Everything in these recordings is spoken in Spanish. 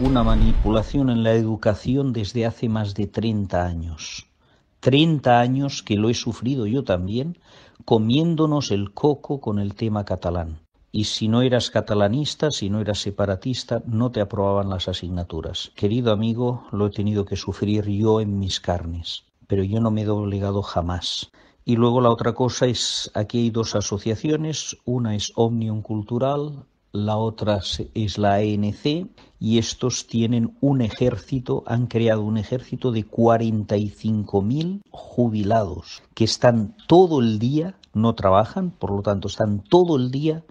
una manipulación en la educación desde hace más de 30 años. 30 años que lo he sufrido yo también, comiéndonos el coco con el tema catalán. Y si no eras catalanista, si no eras separatista, no te aprobaban las asignaturas. Querido amigo, lo he tenido que sufrir yo en mis carnes, pero yo no me he doblegado jamás. Y luego la otra cosa es, aquí hay dos asociaciones, una es Omnium Cultural, la otra es la ANC, y estos tienen un ejército, han creado un ejército de 45.000 jubilados que están todo el día, no trabajan, por lo tanto están todo el día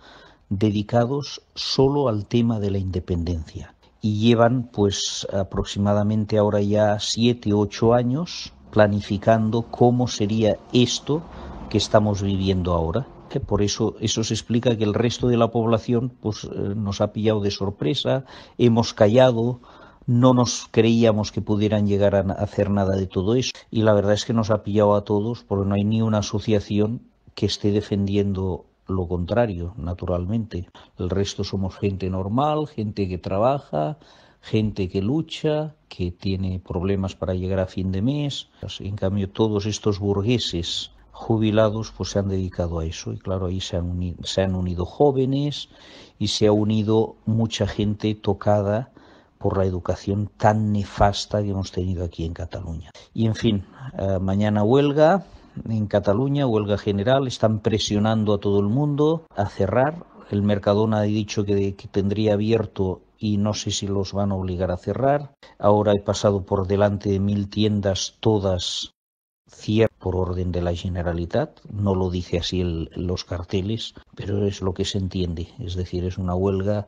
dedicados solo al tema de la independencia. Y llevan pues aproximadamente ahora ya 7, 8 años planificando cómo sería esto que estamos viviendo ahora por eso eso se explica que el resto de la población pues eh, nos ha pillado de sorpresa, hemos callado, no nos creíamos que pudieran llegar a hacer nada de todo eso y la verdad es que nos ha pillado a todos porque no hay ni una asociación que esté defendiendo lo contrario, naturalmente. El resto somos gente normal, gente que trabaja, gente que lucha, que tiene problemas para llegar a fin de mes. En cambio, todos estos burgueses jubilados pues se han dedicado a eso y claro ahí se han, unido, jóvenes y se ha unido mucha gente tocada por la educación tan nefasta que hemos tenido aquí en Cataluña. Y en fin, eh, mañana huelga en Cataluña, huelga general, están presionando a todo el mundo a cerrar. El Mercadona ha dicho que, que tendría abierto y no sé si los van a obligar a cerrar. Ahora he pasado por delante de mil tiendas todas cierra por orden de la Generalitat, no lo dice así el, los carteles, pero es lo que se entiende, es decir, es una huelga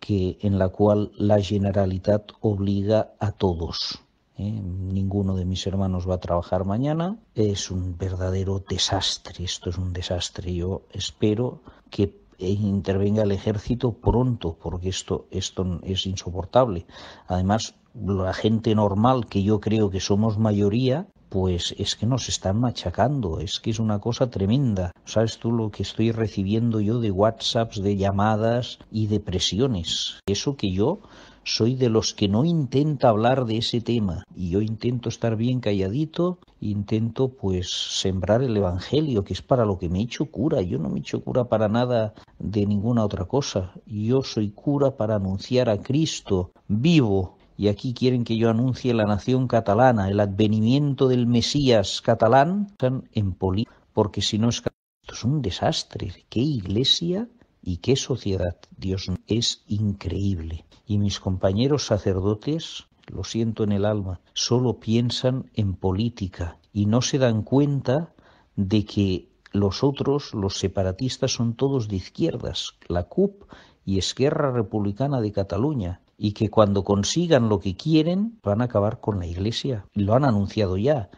que en la cual la Generalitat obliga a todos. ¿eh? Ninguno de mis hermanos va a trabajar mañana. Es un verdadero desastre. Esto es un desastre. Yo espero que intervenga el ejército pronto, porque esto, esto es insoportable. Además, la gente normal, que yo creo que somos mayoría, pues es que nos están machacando, es que es una cosa tremenda. ¿Sabes tú lo que estoy recibiendo yo de WhatsApps, de llamadas y de presiones? Eso que yo soy de los que no intenta hablar de ese tema y yo intento estar bien calladito, intento pues sembrar el evangelio, que es para lo que me he hecho cura. Yo no me he hecho cura para nada de ninguna otra cosa. Yo soy cura para anunciar a Cristo vivo y aquí quieren que yo anuncie la nación catalana, el advenimiento del Mesías catalán en política, porque si no es esto es un desastre, qué iglesia y qué sociedad, Dios es increíble. Y mis compañeros sacerdotes, lo siento en el alma, solo piensan en política y no se dan cuenta de que los otros, los separatistas, son todos de izquierdas, la CUP y Esquerra Republicana de Cataluña, y que cuando consigan lo que quieren van a acabar con la iglesia. Lo han anunciado ya.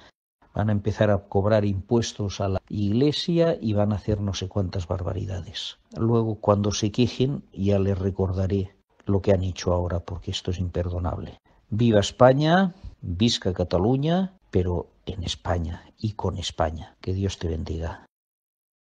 Van a empezar a cobrar impuestos a la iglesia y van a hacer no sé cuántas barbaridades. Luego, cuando se quejen, ya les recordaré lo que han hecho ahora, porque esto es imperdonable. Viva España, visca Cataluña, pero en España y con España. Que Dios te bendiga.